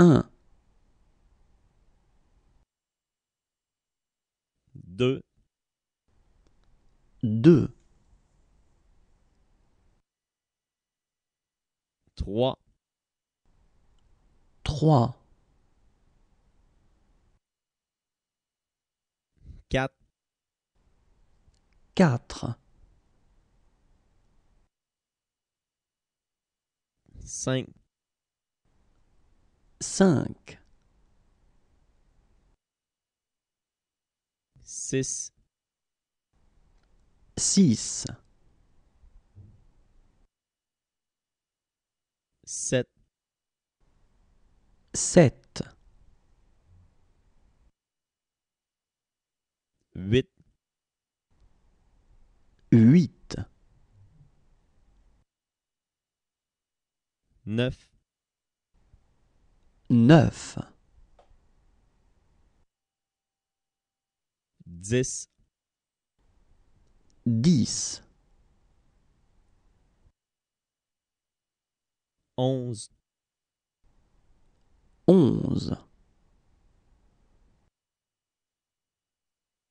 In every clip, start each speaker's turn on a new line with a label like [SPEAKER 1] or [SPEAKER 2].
[SPEAKER 1] 1, 2, 2, 3, 3, 4, 4,
[SPEAKER 2] 5, 5 6 6 7
[SPEAKER 1] 7
[SPEAKER 2] 8 8 9
[SPEAKER 1] 9
[SPEAKER 2] 10 10 11
[SPEAKER 1] 11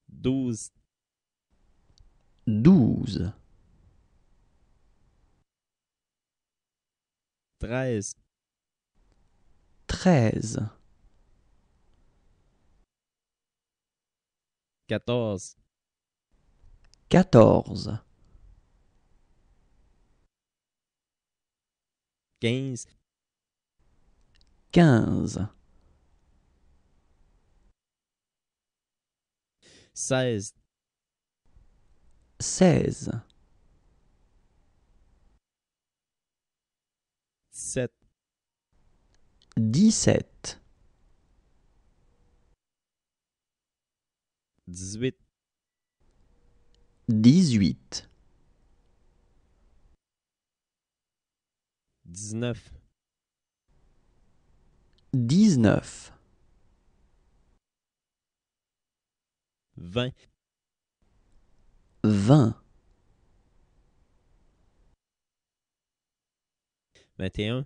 [SPEAKER 2] 12
[SPEAKER 1] 12
[SPEAKER 2] 13
[SPEAKER 1] treize.
[SPEAKER 2] Quatorze.
[SPEAKER 1] Quatorze. Quinze. Quinze.
[SPEAKER 2] Seize.
[SPEAKER 1] Seize. Sept. 17 18 18
[SPEAKER 2] 19
[SPEAKER 1] 19 20 20 21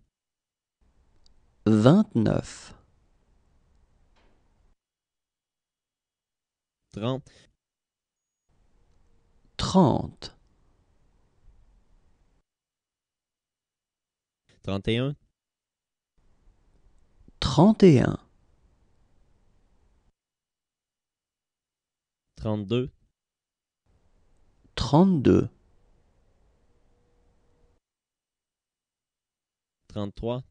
[SPEAKER 1] 29.
[SPEAKER 2] 30. 30. 31.
[SPEAKER 1] 31. 32. 32. 33.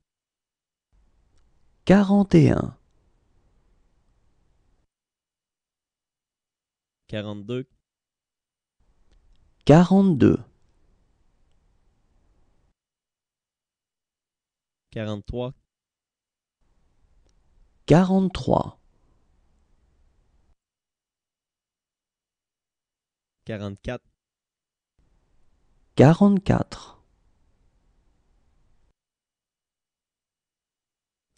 [SPEAKER 1] 41 42 42 43 43 44 44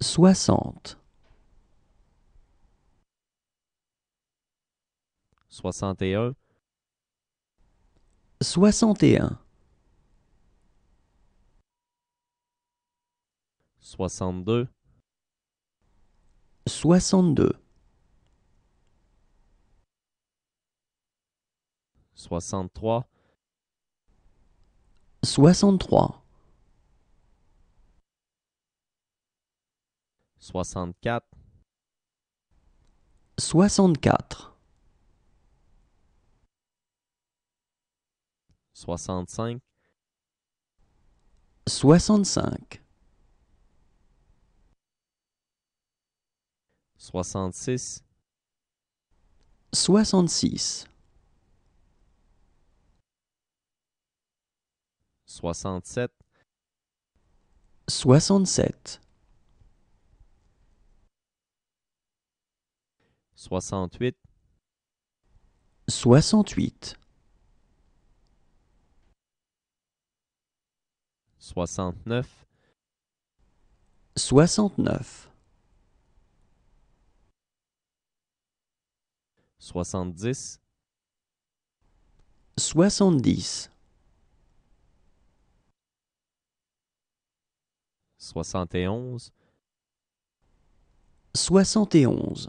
[SPEAKER 1] 60
[SPEAKER 2] 61
[SPEAKER 1] 61 62 62
[SPEAKER 2] 63
[SPEAKER 1] 63
[SPEAKER 2] 64
[SPEAKER 1] 64
[SPEAKER 2] 65
[SPEAKER 1] 65
[SPEAKER 2] 66
[SPEAKER 1] 66
[SPEAKER 2] 67
[SPEAKER 1] 67
[SPEAKER 2] soixante-huit,
[SPEAKER 1] soixante-huit,
[SPEAKER 2] soixante-neuf, soixante-neuf, soixante-dix, soixante-dix, soixante et onze,
[SPEAKER 1] soixante et onze.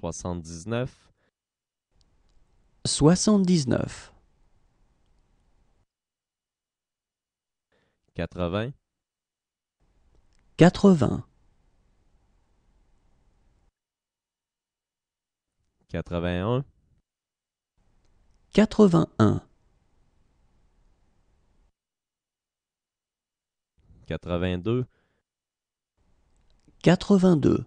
[SPEAKER 2] Soixante-dix-neuf.
[SPEAKER 1] Soixante-dix-neuf. quatre vingt quatre vingt
[SPEAKER 2] quatre Quatre-vingt-un.
[SPEAKER 1] Quatre-vingt-un.
[SPEAKER 2] Quatre-vingt-deux.
[SPEAKER 1] Quatre-vingt-deux.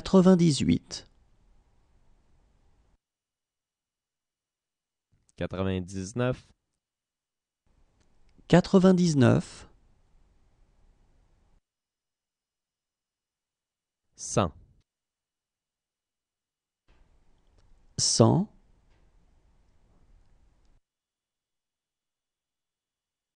[SPEAKER 1] 98. 99. 99.
[SPEAKER 2] 100. 100.